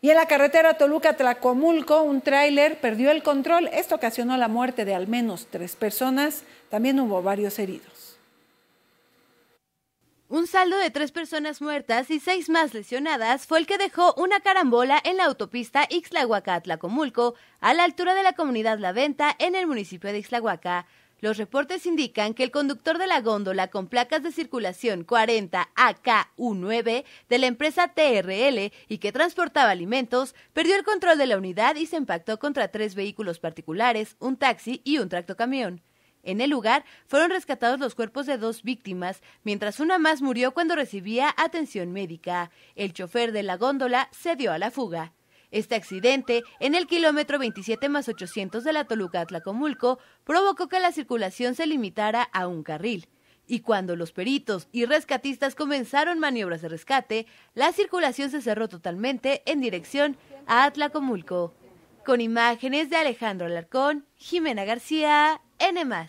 Y en la carretera Toluca-Tlacomulco, un tráiler perdió el control. Esto ocasionó la muerte de al menos tres personas. También hubo varios heridos. Un saldo de tres personas muertas y seis más lesionadas fue el que dejó una carambola en la autopista Ixlahuaca-Tlacomulco, a la altura de la comunidad La Venta, en el municipio de Ixlahuaca. Los reportes indican que el conductor de la góndola con placas de circulación 40 aku 9 de la empresa TRL y que transportaba alimentos perdió el control de la unidad y se impactó contra tres vehículos particulares, un taxi y un tractocamión. En el lugar fueron rescatados los cuerpos de dos víctimas, mientras una más murió cuando recibía atención médica. El chofer de la góndola se dio a la fuga. Este accidente, en el kilómetro 27 más 800 de la Toluca Atlacomulco, provocó que la circulación se limitara a un carril. Y cuando los peritos y rescatistas comenzaron maniobras de rescate, la circulación se cerró totalmente en dirección a Atlacomulco. Con imágenes de Alejandro Alarcón, Jimena García, N.